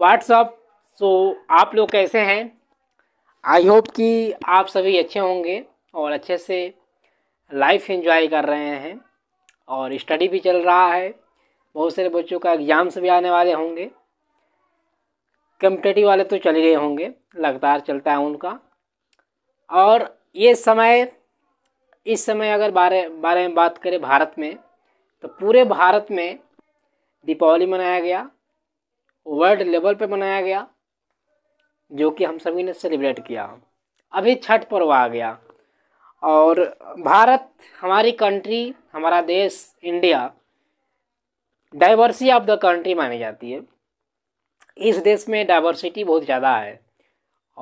WhatsApp सो आप लोग कैसे हैं आई होप कि आप सभी अच्छे होंगे और अच्छे से लाइफ एंजॉय कर रहे हैं और स्टडी भी चल रहा है बहुत सारे बच्चों का एग्ज़ाम्स भी आने वाले होंगे कम्पटेटिव वाले तो चले गए होंगे लगातार चलता है उनका और ये समय इस समय अगर बारे बारे में बात करें भारत में तो पूरे भारत में दीपावली मनाया गया वर्ल्ड लेवल पे मनाया गया जो कि हम सभी ने सेलिब्रेट किया अभी छठ पर्व आ गया और भारत हमारी कंट्री हमारा देश India diversity of the country मानी जाती है इस देश में डाइवर्सिटी बहुत ज़्यादा है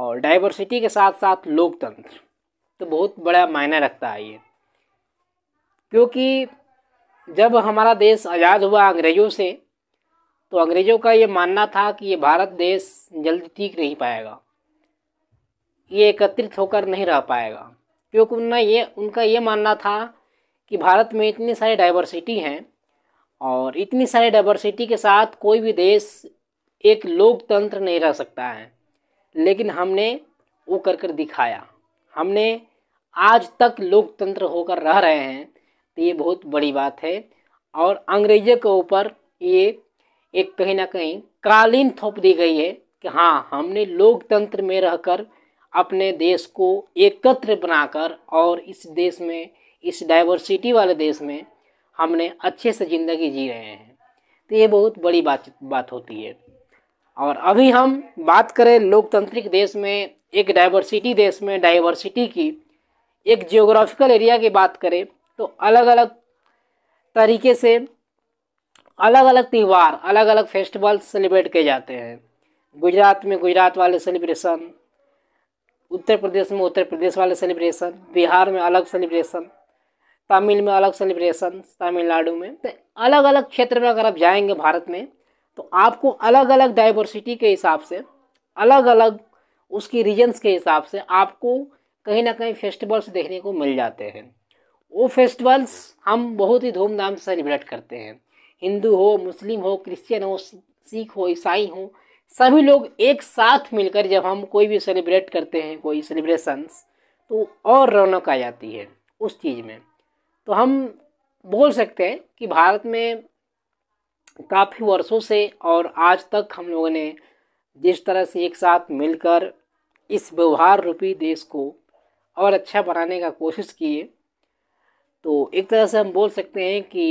और डाइवर्सिटी के साथ साथ लोकतंत्र तो बहुत बड़ा मायने रखता है ये क्योंकि जब हमारा देश आज़ाद हुआ अंग्रेज़ों से तो अंग्रेज़ों का ये मानना था कि ये भारत देश जल्दी ठीक नहीं पाएगा ये एकत्रित होकर नहीं रह पाएगा क्योंकि उनका ये उनका ये मानना था कि भारत में इतनी सारी डाइवर्सिटी हैं और इतनी सारी डाइवर्सिटी के साथ कोई भी देश एक लोकतंत्र नहीं रह सकता है लेकिन हमने वो कर कर दिखाया हमने आज तक लोकतंत्र होकर रह रहे हैं तो ये बहुत बड़ी बात है और अंग्रेज़ों के ऊपर ये एक कहीं ना कहीं कालीन थोप दी गई है कि हाँ हमने लोकतंत्र में रहकर अपने देश को एकत्र बनाकर और इस देश में इस डाइवर्सिटी वाले देश में हमने अच्छे से ज़िंदगी जी रहे हैं तो ये बहुत बड़ी बात बात होती है और अभी हम बात करें लोकतांत्रिक देश में एक डाइवर्सिटी देश में डाइवर्सिटी की एक जियोग्राफिकल एरिया की बात करें तो अलग अलग तरीके से अलग अलग त्यौहार अलग अलग फेस्टिवल सेलिब्रेट किए जाते हैं गुजरात में गुजरात वाले सेलिब्रेशन उत्तर प्रदेश में उत्तर प्रदेश वाले सेलिब्रेशन बिहार में अलग सेलिब्रेशन तमिल में अलग सेलिब्रेशन तमिलनाडु में तो अलग अलग क्षेत्र में अगर आप जाएंगे भारत में तो आपको अलग अलग डाइवर्सिटी के हिसाब से अलग अलग उसकी रीजन्स के हिसाब से आपको कहीं ना कहीं फेस्टिवल्स देखने को मिल जाते हैं वो फेस्टिवल्स हम बहुत ही धूमधाम से सेलिब्रेट करते हैं हिंदू हो मुस्लिम हो क्रिश्चियन हो सिख हो ईसाई हो सभी लोग एक साथ मिलकर जब हम कोई भी सेलिब्रेट करते हैं कोई सेलिब्रेशंस तो और रौनक आ जाती है उस चीज़ में तो हम बोल सकते हैं कि भारत में काफ़ी वर्षों से और आज तक हम लोगों ने जिस तरह से एक साथ मिलकर इस व्यवहार रूपी देश को और अच्छा बनाने का कोशिश किए तो एक तरह से हम बोल सकते हैं कि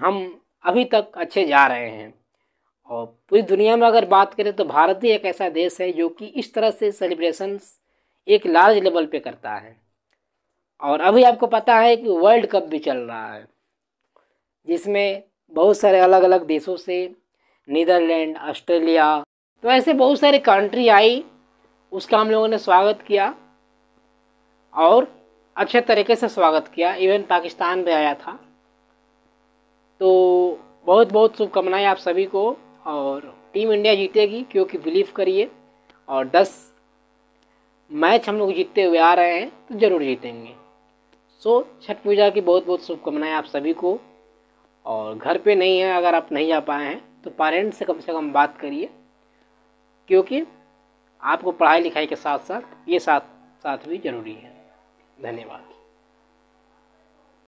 हम अभी तक अच्छे जा रहे हैं और पूरी दुनिया में अगर बात करें तो भारत ही एक ऐसा देश है जो कि इस तरह से सेलिब्रेशन एक लार्ज लेवल पे करता है और अभी आपको पता है कि वर्ल्ड कप भी चल रहा है जिसमें बहुत सारे अलग अलग देशों से नीदरलैंड ऑस्ट्रेलिया तो ऐसे बहुत सारे कंट्री आई उसका हम लोगों ने स्वागत किया और अच्छे तरीके से स्वागत किया इवन पाकिस्तान भी आया था तो बहुत बहुत शुभकामनाएं आप सभी को और टीम इंडिया जीतेगी क्योंकि बिलीव करिए और दस मैच हम लोग जीतते हुए आ रहे हैं तो ज़रूर जीतेंगे सो छठ पूजा की बहुत बहुत शुभकामनाएं आप सभी को और घर पे नहीं है अगर आप नहीं जा पाए हैं तो पेरेंट्स से कम से कम बात करिए क्योंकि आपको पढ़ाई लिखाई के साथ साथ ये साथ साथ भी ज़रूरी है धन्यवाद